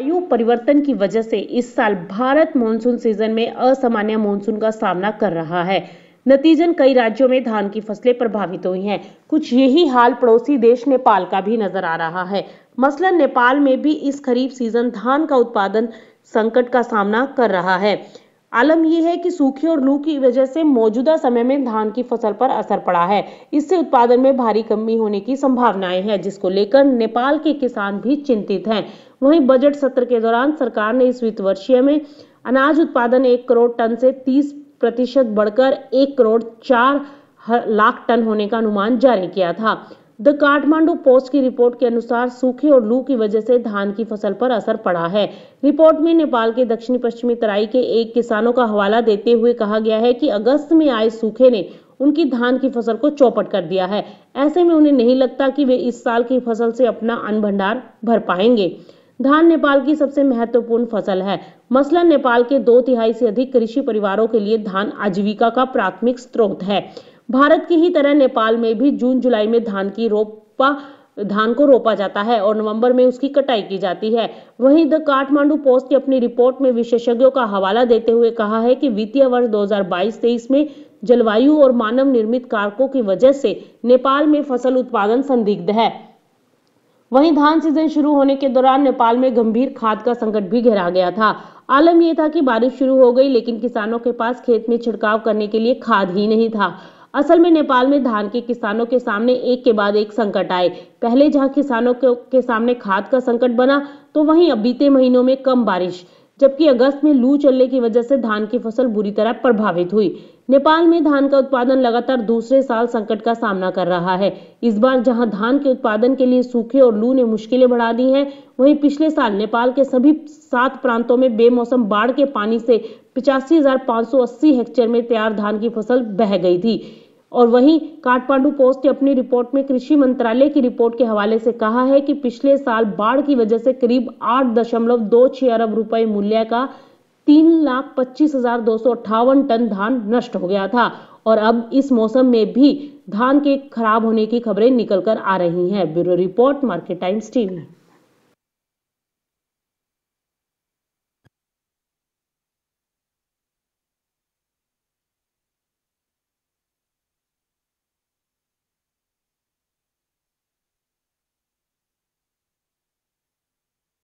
वायु परिवर्तन की वजह से इस साल भारत मॉनसून सीजन में असामान्य मॉनसून का सामना कर रहा है नतीजन कई राज्यों में धान की फसलें प्रभावित हुई हैं कुछ यही हाल पड़ोसी देश नेपाल का भी नजर आ रहा है मसलन नेपाल में भी इस खरीफ सीजन धान का उत्पादन संकट का सामना कर रहा है आलम यह है कि सूखे और लू की वजह से मौजूदा समय में धान की फसल पर असर पड़ा है इससे उत्पादन में भारी कमी होने की संभावनाएं हैं जिसको लेकर नेपाल के किसान भी चिंतित हैं वहीं बजट सत्र के दौरान सरकार ने इस वित्त वर्षीय में अनाज उत्पादन एक करोड़ टन से तीस प्रतिशत बढ़कर एक करोड़ चार लाख टन होने का अनुमान जारी किया था द काठमांडू पोस्ट की रिपोर्ट के अनुसार सूखे और लू की वजह से धान की फसल पर असर पड़ा है रिपोर्ट में नेपाल के दक्षिणी पश्चिमी तराई के एक किसानों का हवाला देते हुए कहा गया है कि अगस्त में आए सूखे ने उनकी धान की फसल को चौपट कर दिया है ऐसे में उन्हें नहीं लगता कि वे इस साल की फसल से अपना अन्न भंडार भर पाएंगे धान नेपाल की सबसे महत्वपूर्ण फसल है मसलन नेपाल के दो तिहाई से अधिक कृषि परिवारों के लिए धान आजीविका का प्राथमिक स्रोत है भारत की ही तरह नेपाल में भी जून जुलाई में धान की रोपा धान को रोपा जाता है और नवंबर में उसकी कटाई की जाती है वहीं द काठमांडू पोस्ट की अपनी रिपोर्ट में विशेषज्ञों का हवाला देते हुए कहा है कि वित्तीय वर्ष 2022-23 में जलवायु और मानव निर्मित कारकों की वजह से नेपाल में फसल उत्पादन संदिग्ध है वहीं धान सीजन शुरू होने के दौरान नेपाल में गंभीर खाद का संकट भी घेरा गया था आलम यह था कि बारिश शुरू हो गई लेकिन किसानों के पास खेत में छिड़काव करने के लिए खाद ही नहीं था असल में नेपाल में धान के किसानों के सामने एक के बाद एक संकट आए पहले जहां किसानों के सामने खाद का संकट बना तो वहीं अब बीते महीनों में कम बारिश जबकि अगस्त में लू चलने की वजह से धान की फसल बुरी तरह प्रभावित हुई नेपाल में धान का उत्पादन लगातार दूसरे साल संकट का सामना कर रहा है इस बार जहां धान के उत्पादन के लिए सूखे और लू ने मुश्किलें बढ़ा दी हैं वहीं पिछले साल नेपाल के सभी सात प्रांतों में बेमौसम बाढ़ के पानी से पिचासी हेक्टेयर में तैयार धान की फसल बह गई थी और वहीं काठमांडू पोस्ट ने अपनी रिपोर्ट में कृषि मंत्रालय की रिपोर्ट के हवाले से कहा है कि पिछले साल बाढ़ की वजह से करीब आठ दशमलव दो छह अरब रुपए मूल्य का तीन लाख पच्चीस हजार दो सौ अट्ठावन टन धान नष्ट हो गया था और अब इस मौसम में भी धान के खराब होने की खबरें निकल कर आ रही हैं bureau report market times TV